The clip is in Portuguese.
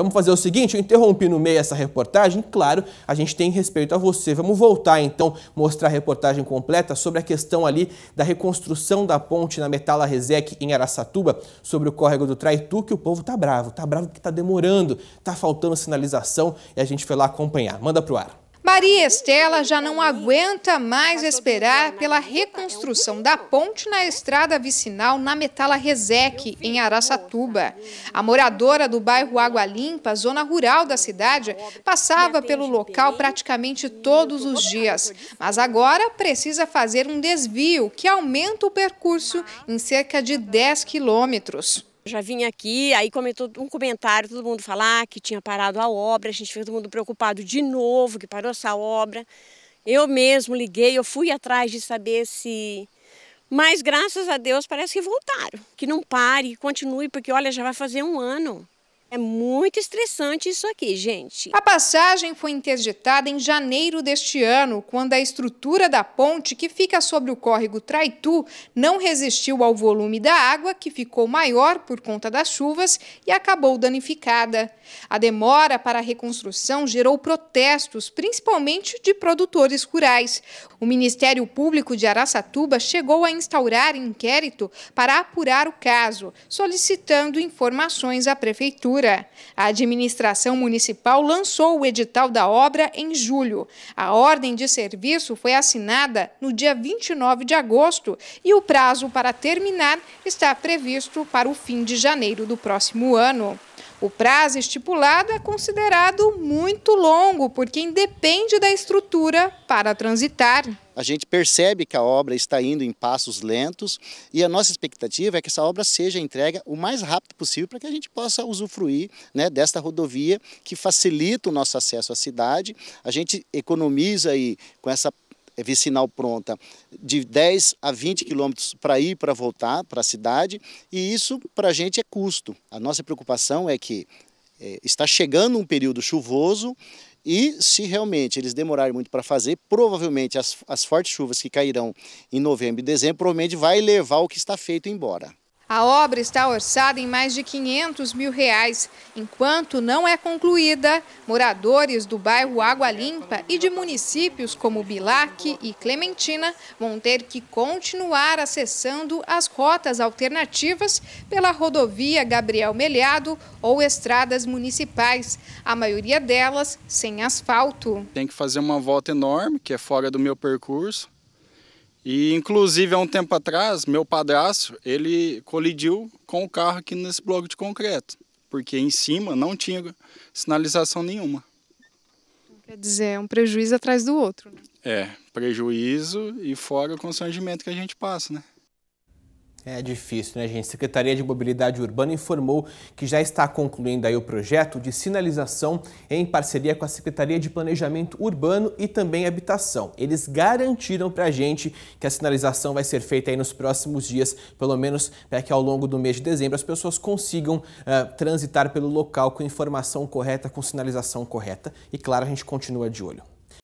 Vamos fazer o seguinte, eu interrompi no meio essa reportagem, claro, a gente tem respeito a você. Vamos voltar então, mostrar a reportagem completa sobre a questão ali da reconstrução da ponte na Metala Reseque em Araçatuba, sobre o córrego do Traitu, que o povo tá bravo, tá bravo porque tá demorando, tá faltando sinalização e a gente foi lá acompanhar. Manda pro ar. Maria Estela já não aguenta mais esperar pela reconstrução da ponte na estrada vicinal na Metala Reseque, em Araçatuba. A moradora do bairro Água Limpa, zona rural da cidade, passava pelo local praticamente todos os dias, mas agora precisa fazer um desvio que aumenta o percurso em cerca de 10 quilômetros já vim aqui, aí comentou um comentário, todo mundo falar ah, que tinha parado a obra, a gente fez todo mundo preocupado de novo que parou essa obra. Eu mesmo liguei, eu fui atrás de saber se. Mas graças a Deus parece que voltaram, que não pare, continue, porque olha, já vai fazer um ano. É muito estressante isso aqui, gente. A passagem foi interditada em janeiro deste ano, quando a estrutura da ponte que fica sobre o córrego Traitu não resistiu ao volume da água, que ficou maior por conta das chuvas e acabou danificada. A demora para a reconstrução gerou protestos, principalmente de produtores rurais. O Ministério Público de Araçatuba chegou a instaurar inquérito para apurar o caso, solicitando informações à prefeitura a administração municipal lançou o edital da obra em julho. A ordem de serviço foi assinada no dia 29 de agosto e o prazo para terminar está previsto para o fim de janeiro do próximo ano. O prazo estipulado é considerado muito longo, porque independe da estrutura para transitar. A gente percebe que a obra está indo em passos lentos e a nossa expectativa é que essa obra seja entregue o mais rápido possível para que a gente possa usufruir né, desta rodovia que facilita o nosso acesso à cidade. A gente economiza aí com essa é vicinal pronta de 10 a 20 quilômetros para ir para voltar para a cidade, e isso para a gente é custo. A nossa preocupação é que é, está chegando um período chuvoso e se realmente eles demorarem muito para fazer, provavelmente as, as fortes chuvas que cairão em novembro e dezembro, provavelmente vai levar o que está feito embora. A obra está orçada em mais de 500 mil reais. Enquanto não é concluída, moradores do bairro Água Limpa e de municípios como Bilac e Clementina vão ter que continuar acessando as rotas alternativas pela rodovia Gabriel Melhado ou estradas municipais, a maioria delas sem asfalto. Tem que fazer uma volta enorme, que é fora do meu percurso e inclusive há um tempo atrás, meu padrasto, ele colidiu com o carro aqui nesse bloco de concreto, porque em cima não tinha sinalização nenhuma. Quer dizer, é um prejuízo atrás do outro. Né? É, prejuízo e fora o constrangimento que a gente passa, né? É difícil, né, gente? A Secretaria de Mobilidade Urbana informou que já está concluindo aí o projeto de sinalização em parceria com a Secretaria de Planejamento Urbano e também Habitação. Eles garantiram para a gente que a sinalização vai ser feita aí nos próximos dias, pelo menos para né, que ao longo do mês de dezembro as pessoas consigam uh, transitar pelo local com informação correta, com sinalização correta. E claro, a gente continua de olho.